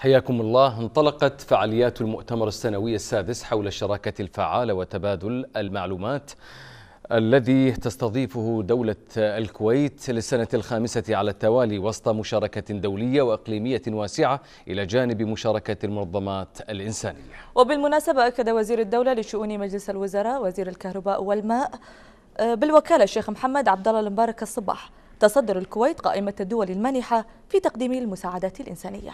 حياكم الله انطلقت فعاليات المؤتمر السنوي السادس حول الشراكة الفعالة وتبادل المعلومات الذي تستضيفه دولة الكويت للسنة الخامسة على التوالي وسط مشاركة دولية وإقليمية واسعة إلى جانب مشاركة المنظمات الإنسانية وبالمناسبة أكد وزير الدولة لشؤون مجلس الوزراء وزير الكهرباء والماء آه، بالوكالة الشيخ محمد عبد الله المبارك الصباح تصدر الكويت قائمة الدول المانحة في تقديم المساعدات الإنسانية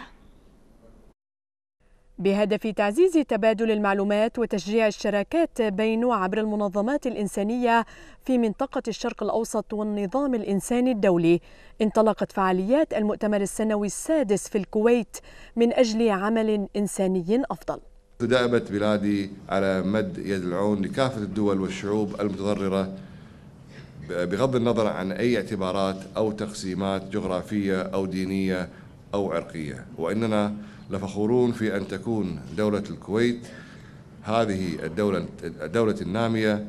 بهدف تعزيز تبادل المعلومات وتشجيع الشراكات بين وعبر المنظمات الإنسانية في منطقة الشرق الأوسط والنظام الإنساني الدولي انطلقت فعاليات المؤتمر السنوي السادس في الكويت من أجل عمل إنساني أفضل دائبت بلادي على مد يد العون لكافة الدول والشعوب المتضررة بغض النظر عن أي اعتبارات أو تقسيمات جغرافية أو دينية أو عرقية وإننا لفخورون في أن تكون دولة الكويت هذه الدولة, الدولة النامية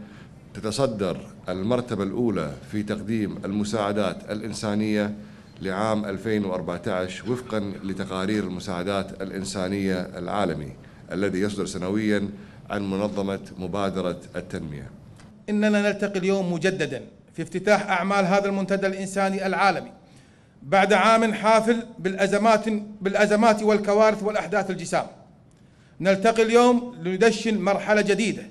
تتصدر المرتبة الأولى في تقديم المساعدات الإنسانية لعام 2014 وفقا لتقارير المساعدات الإنسانية العالمي الذي يصدر سنويا عن منظمة مبادرة التنمية إننا نلتقي اليوم مجددا في افتتاح أعمال هذا المنتدى الإنساني العالمي بعد عام حافل بالأزمات, بالأزمات والكوارث والأحداث الجسام نلتقي اليوم لندشن مرحلة جديدة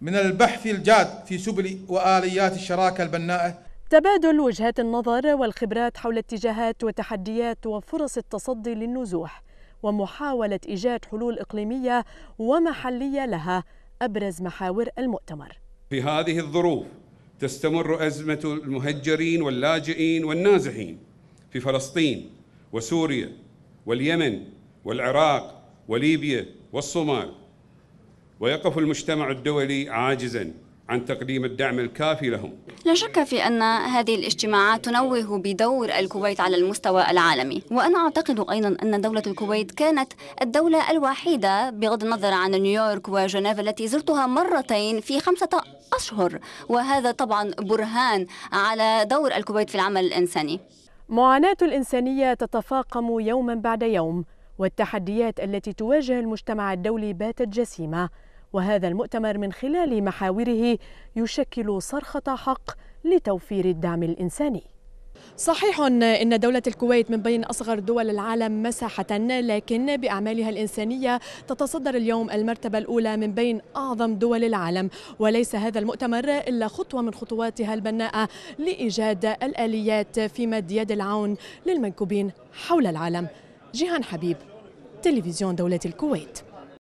من البحث الجاد في سبل وآليات الشراكة البناءة تبادل وجهات النظر والخبرات حول اتجاهات وتحديات وفرص التصدي للنزوح ومحاولة إيجاد حلول إقليمية ومحلية لها أبرز محاور المؤتمر في هذه الظروف تستمر أزمة المهجرين واللاجئين والنازحين في فلسطين وسوريا واليمن والعراق وليبيا والصومال ويقف المجتمع الدولي عاجزا عن تقديم الدعم الكافي لهم لا شك في أن هذه الاجتماعات تنوه بدور الكويت على المستوى العالمي وأنا أعتقد أيضا أن دولة الكويت كانت الدولة الوحيدة بغض النظر عن نيويورك وجنيف التي زرتها مرتين في خمسة أشهر وهذا طبعا برهان على دور الكويت في العمل الإنساني معاناة الإنسانية تتفاقم يوما بعد يوم والتحديات التي تواجه المجتمع الدولي باتت جسيمة وهذا المؤتمر من خلال محاوره يشكل صرخة حق لتوفير الدعم الإنساني صحيح ان دوله الكويت من بين اصغر دول العالم مساحه لكن باعمالها الانسانيه تتصدر اليوم المرتبه الاولى من بين اعظم دول العالم وليس هذا المؤتمر الا خطوه من خطواتها البناءه لايجاد الاليات في مد يد العون للمنكوبين حول العالم جيهان حبيب تلفزيون دوله الكويت